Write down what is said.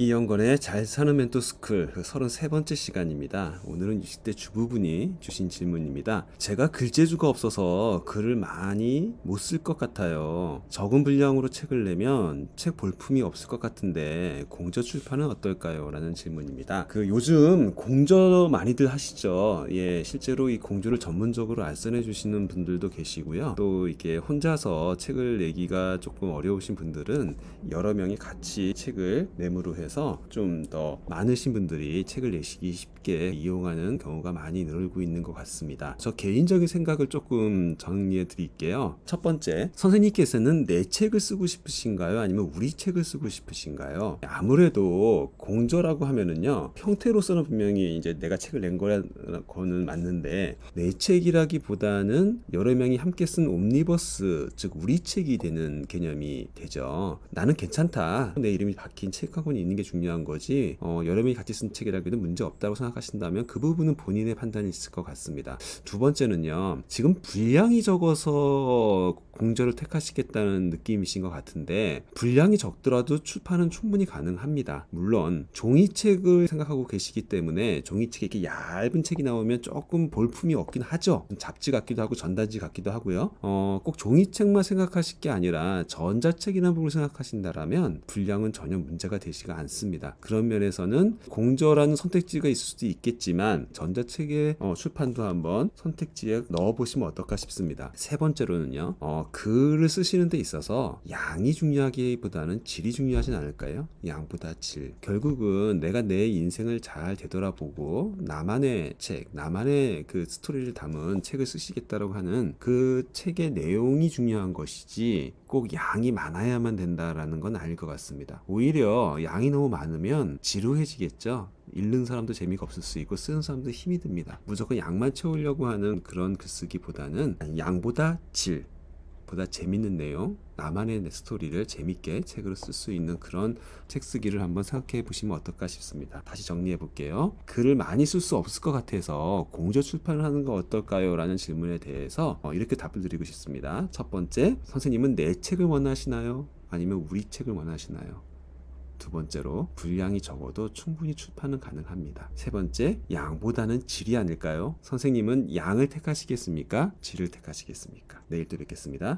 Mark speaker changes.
Speaker 1: 이 연건의 잘 사는 멘토 스쿨 33번째 그 시간입니다. 오늘은 20대 주부분이 주신 질문입니다. 제가 글재주가 없어서 글을 많이 못 쓸 것 같아요. 적은 분량으로 책을 내면 책 볼품이 없을 것 같은데 공저 출판은 어떨까요? 라는 질문입니다. 그 요즘 공저 많이들 하시죠. 예, 실제로 이 공저를 전문적으로 알선해 주시는 분들도 계시고요. 또 이렇게 혼자서 책을 내기가 조금 어려우신 분들은 여러 명이 같이 책을 매물로 해서 그래서 좀 더 많으신 분들이 책을 내시기 쉽게 이용하는 경우가 많이 늘고 있는 것 같습니다. 저 개인적인 생각을 조금 정리해 드릴게요. 첫 번째, 선생님께서는 내 책을 쓰고 싶으신가요? 아니면 우리 책을 쓰고 싶으신가요? 아무래도 공저라고 하면은요, 형태로서는 분명히 이제 내가 책을 낸 거는 맞는데, 내 책이라기보다는 여러 명이 함께 쓴 옴니버스, 즉, 우리 책이 되는 개념이 되죠. 나는 괜찮다. 내 이름이 박힌 책하고는 있는 게 중요한 거지 어, 여러 명이 같이 쓴 책이라기에는 문제 없다고 생각하신다면 그 부분은 본인의 판단이 있을 것 같습니다. 두 번째는요. 지금 분량이 적어서 공저를 택하시겠다는 느낌이신 것 같은데 분량이 적더라도 출판은 충분히 가능합니다. 물론 종이책을 생각하고 계시기 때문에 종이책이 이렇게 얇은 책이 나오면 조금 볼품이 없긴 하죠. 잡지 같기도 하고 전단지 같기도 하고요. 어, 꼭 종이책만 생각하실 게 아니라 전자책이나 부분을 생각하신다면 분량은 전혀 문제가 되지가 않습니다. 그런 면에서는 공저라는 선택지가 있을 수도 있겠지만 전자책의 어, 출판도 한번 선택지에 넣어보시면 어떨까 싶습니다. 세 번째로는요. 어, 글을 쓰시는 데 있어서 양이 중요하기보다는 질이 중요하진 않을까요? 양보다 질. 결국은 내가 내 인생을 잘 되돌아보고 나만의 책, 나만의 그 스토리를 담은 책을 쓰시겠다라고 하는 그 책의 내용이 중요한 것이지 꼭 양이 많아야만 된다라는 건 아닐 것 같습니다. 오히려 양이 양이 너무 많으면 지루해지겠죠. 읽는 사람도 재미가 없을 수 있고 쓰는 사람도 힘이 듭니다. 무조건 양만 채우려고 하는 그런 글쓰기보다는 양보다 질 보다 재밌는 내용, 나만의 스토리를 재밌게 책으로 쓸 수 있는 그런 책 쓰기를 한번 생각해 보시면 어떨까 싶습니다. 다시 정리해 볼게요. 글을 많이 쓸 수 없을 것 같아서 공조 출판을 하는 거 어떨까요? 라는 질문에 대해서 어, 이렇게 답을 드리고 싶습니다. 첫 번째, 선생님은 내 책을 원하시나요? 아니면 우리 책을 원하시나요? 두 번째로 분량이 적어도 충분히 출판은 가능합니다. 세 번째, 양보다는 질이 아닐까요? 선생님은 양을 택하시겠습니까? 질을 택하시겠습니까? 내일 또 뵙겠습니다.